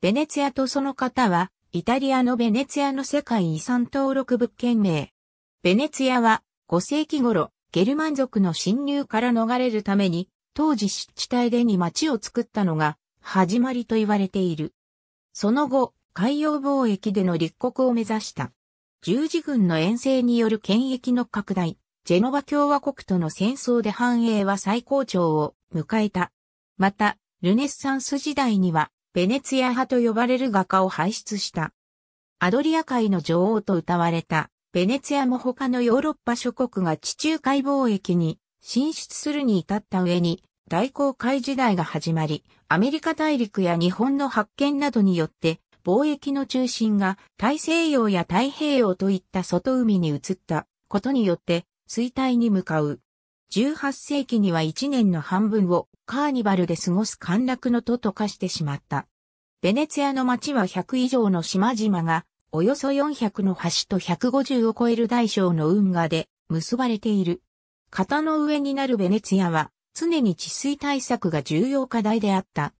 ベネツィアとその方は、イタリアのベネツィアの世界遺産登録物件名。ベネツィアは、5世紀頃、ゲルマン族の侵入から逃れるために、当時湿地帯でに町を作ったのが、始まりと言われている。その後、海洋貿易での立国を目指した。十字軍の遠征による権益の拡大、ジェノバ共和国との戦争で繁栄は最高潮を迎えた。また、ルネッサンス時代には、ベネツィア派と呼ばれる画家を輩出した。アドリア海の女王と歌われた、ベネツィアも他のヨーロッパ諸国が地中海貿易に進出するに至った上に、大航海時代が始まり、アメリカ大陸や日本の発見などによって、貿易の中心が大西洋や太平洋といった外海に移ったことによって衰退に向かう。18世紀には1年の半分をカーニバルで過ごす陥落の都と化してしまった。ベネツィアの町は100以上の島々が、およそ400の橋と150を超える大小の運河で結ばれている。型の上になるベネツィアは、常に治水対策が重要課題であった。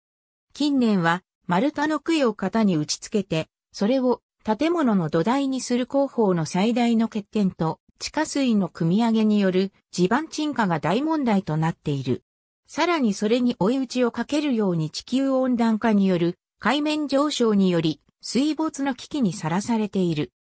近年は、丸太の杭を型に打ち付けて、それを建物の土台にする工法の最大の欠点と、地下水の組み上げによる地盤沈下が大問題となっている。さらにそれに追い打ちをかけるように地球温暖化による海面上昇により水没の危機にさらされている。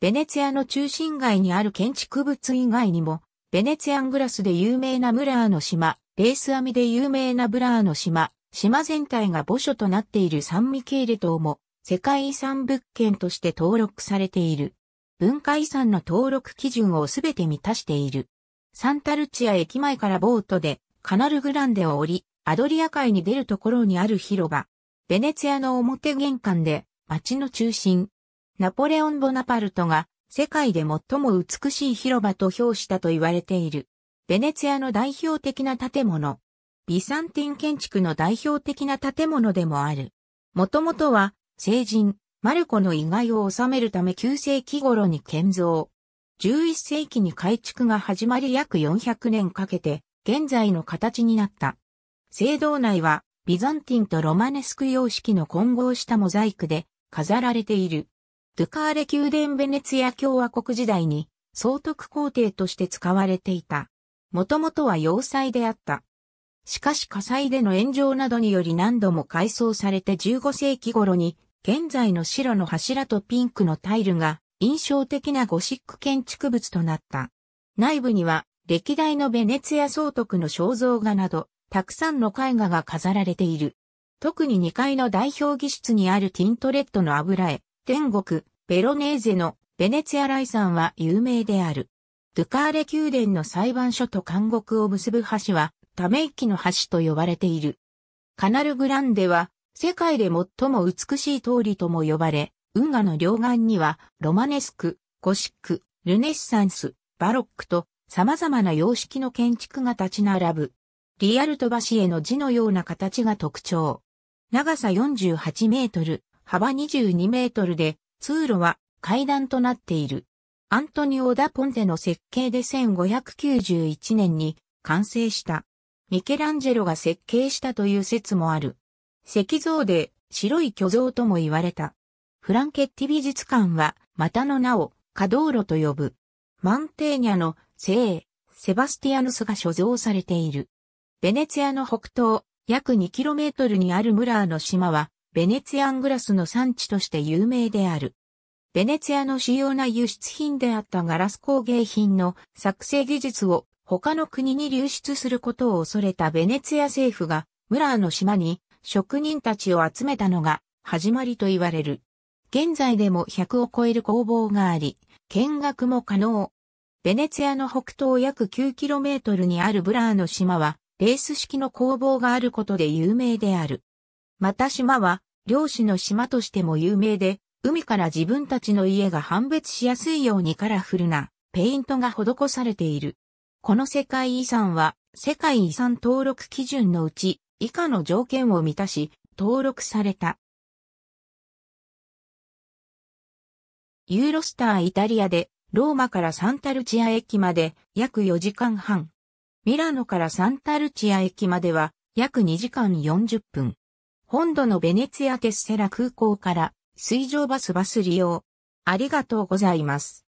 ベネツィアの中心街にある建築物以外にも、ベネツィアングラスで有名なムラーの島、レース網で有名なブラーの島、島全体が墓所となっているサンミケーレ島も世界遺産物件として登録されている。文化遺産の登録基準をすべて満たしている。サンタルチア駅前からボートでカナルグランデを降り、アドリア海に出るところにある広場、ベネツィアの表玄関で、街の中心、ナポレオン・ボナパルトが、世界で最も美しい広場と評したと言われている。ベネツィアの代表的な建物。ビサンティン建築の代表的な建物でもある。もともとは、聖人、マルコの意外を収めるため9世紀頃に建造。11世紀に改築が始まり約400年かけて、現在の形になった。聖堂内は、ビザンティンとロマネスク様式の混合したモザイクで飾られている。ドゥカーレ宮殿ベネツィア共和国時代に総督皇帝として使われていた。もともとは要塞であった。しかし火災での炎上などにより何度も改装されて15世紀頃に、現在の白の柱とピンクのタイルが印象的なゴシック建築物となった。内部には歴代のベネツィア総督の肖像画などたくさんの絵画が飾られている。特に2階の代表技術にあるティントレットの油絵、天国、ベロネーゼのベネツィアさんは有名である。ドゥカーレ宮殿の裁判所と監獄を結ぶ橋は、ため息の橋と呼ばれている。カナルグランデは、世界で最も美しい通りとも呼ばれ、運河の両岸には、ロマネスク、ゴシック、ルネッサンス、バロックと、様々な様式の建築が立ち並ぶ。リアルト橋への字のような形が特徴。長さ48メートル、幅22メートルで、通路は階段となっている。アントニオ・ダ・ポンテの設計で1591年に完成した。ミケランジェロが設計したという説もある。石像で白い巨像とも言われた。フランケッティ美術館は、またの名を、可動路と呼ぶ。マンテーニャの聖、セバスティアヌスが所蔵されている。ベネツィアの北東、約 2km にあるムラーの島は、ベネツィアングラスの産地として有名である。ベネツィアの主要な輸出品であったガラス工芸品の作成技術を他の国に流出することを恐れたベネツィア政府がムラーの島に職人たちを集めたのが始まりと言われる。現在でも100を超える工房があり、見学も可能。ベネツィアの北東約 9km にあるブラーの島はレース式の工房があることで有名である。また島は、漁師の島としても有名で、海から自分たちの家が判別しやすいようにカラフルなペイントが施されている。この世界遺産は、世界遺産登録基準のうち、以下の条件を満たし、登録された。ユーロスターイタリアで、ローマからサンタルチア駅まで約4時間半。ミラノからサンタルチア駅までは約2時間40分。本土のベネツィアテッセラ空港から水上バスバス利用。ありがとうございます。